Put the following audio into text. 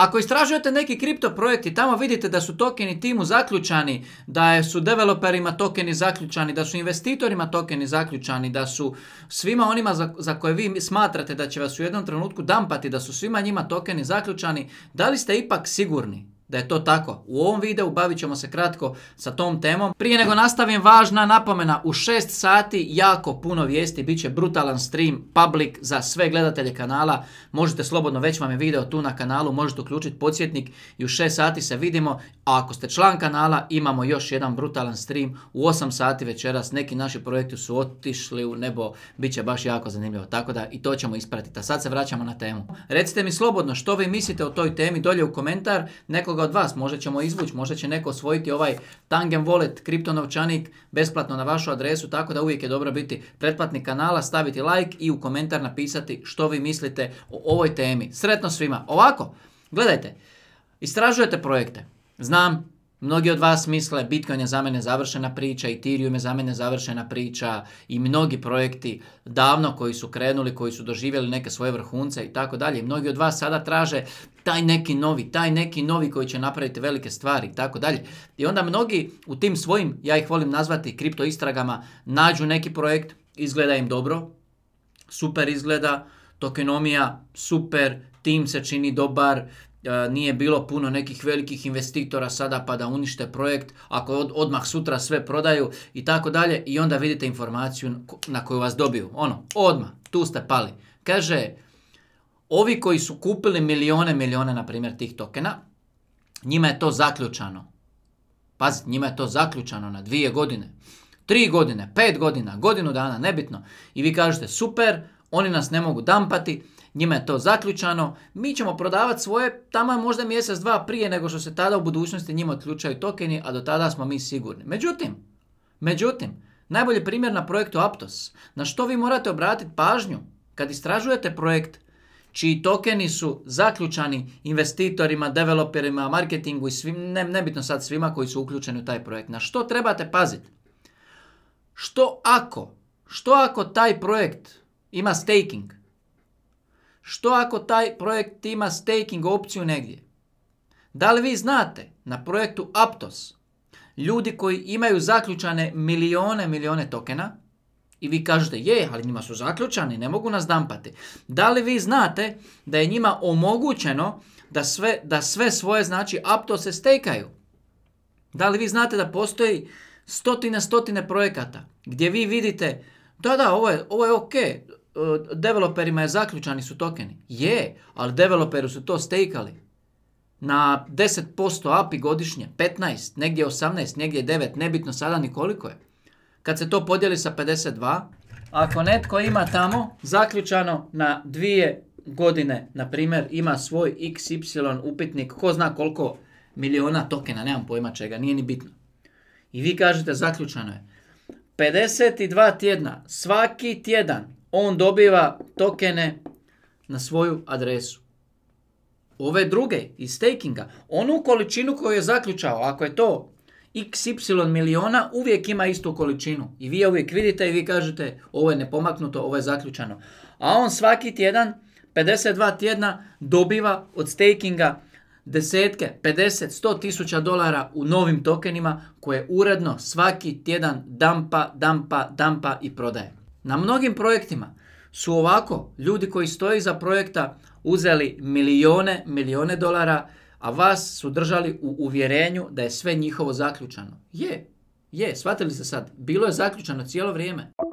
Ako istražujete neki kripto projekt i tamo vidite da su tokeni timu zaključani, da su developerima tokeni zaključani, da su investitorima tokeni zaključani, da su svima onima za, za koje vi smatrate da će vas u jednom trenutku dampati, da su svima njima tokeni zaključani, da li ste ipak sigurni? da je to tako. U ovom videu bavit ćemo se kratko sa tom temom. Prije nego nastavim, važna napomena, u 6 sati jako puno vijesti, bit će brutalan stream, public za sve gledatelje kanala. Možete slobodno, već vam je video tu na kanalu, možete uključiti podsjetnik i u 6 sati se vidimo. A ako ste član kanala, imamo još jedan brutalan stream u 8 sati večeras. Neki naši projekti su otišli u nebo, bit će baš jako zanimljivo. Tako da i to ćemo ispratiti. A sad se vraćamo na temu. Recite mi slobodno što vi mislite o toj temi dolje u komentar. Nekoga od vas, možda ćemo izvući, možda će neko osvojiti ovaj Tangem Wallet, novčanik besplatno na vašu adresu, tako da uvijek je dobro biti pretplatnik kanala, staviti like i u komentar napisati što vi mislite o ovoj temi. Sretno svima. Ovako, gledajte, istražujete projekte. Znam, Mnogi od vas misle Bitcoin je za mene završena priča, Ethereum je za mene završena priča i mnogi projekti davno koji su krenuli, koji su doživjeli neke svoje vrhunce i tako dalje. Mnogi od vas sada traže taj neki novi, taj neki novi koji će napraviti velike stvari i tako dalje. I onda mnogi u tim svojim, ja ih volim nazvati kripto istragama, nađu neki projekt, izgleda im dobro, super izgleda, tokenomija super, tim se čini dobar, E, nije bilo puno nekih velikih investitora sada pa da unište projekt, ako odmah sutra sve prodaju i tako dalje i onda vidite informaciju na koju vas dobiju. Ono, odmah, tu ste pali. Kaže, ovi koji su kupili milione, milijone, na primjer, tih tokena, njima je to zaključano. Pazite, njima je to zaključano na dvije godine, tri godine, pet godina, godinu dana, nebitno. I vi kažete, super, oni nas ne mogu dampati, njima je to zaključano, mi ćemo prodavati svoje tamo je možda mjesec, dva prije nego što se tada u budućnosti njima otključaju tokeni, a do tada smo mi sigurni. Međutim, međutim, najbolji primjer na projektu Aptos, na što vi morate obratiti pažnju kad istražujete projekt čiji tokeni su zaključani investitorima, developerima, marketingu i svim, nebitno sad svima koji su uključeni u taj projekt. Na što trebate paziti? Što ako? Što ako taj projekt ima staking? Što ako taj projekt ima staking opciju negdje? Da li vi znate na projektu Aptos ljudi koji imaju zaključane milione, milione tokena i vi kažete je, ali njima su zaključani, ne mogu nas dampati. Da li vi znate da je njima omogućeno da sve, da sve svoje znači Aptose stekaju? Da li vi znate da postoji stotine, stotine projekata gdje vi vidite da, da, ovo je, ovo je ok, E, developerima je zaključani su tokeni. Je, ali developeru su to stejkali. Na 10% API godišnje, 15, negdje 18, negdje 9, nebitno sada ni koliko je. Kad se to podijeli sa 52, ako netko ima tamo zaključano na dvije godine, na primjer, ima svoj XY upitnik, ko zna koliko miliona tokena, nemam pojma čega, nije ni bitno. I vi kažete zaključano je. 52 tjedna, svaki tjedan on dobiva tokene na svoju adresu. Ove druge iz stakinga, onu količinu koju je zaključao, ako je to xy miliona, uvijek ima istu količinu. I vi je uvijek vidite i vi kažete ovo je nepomaknuto, ovo je zaključano. A on svaki tjedan, 52 tjedna, dobiva od stakinga desetke, 50, 100 tisuća dolara u novim tokenima koje uredno svaki tjedan dampa, dampa, dampa i prodaje. Na mnogim projektima su ovako ljudi koji stoje iza projekta uzeli milione, milione dolara, a vas su držali u uvjerenju da je sve njihovo zaključano. Je, je, shvatili ste sad, bilo je zaključano cijelo vrijeme.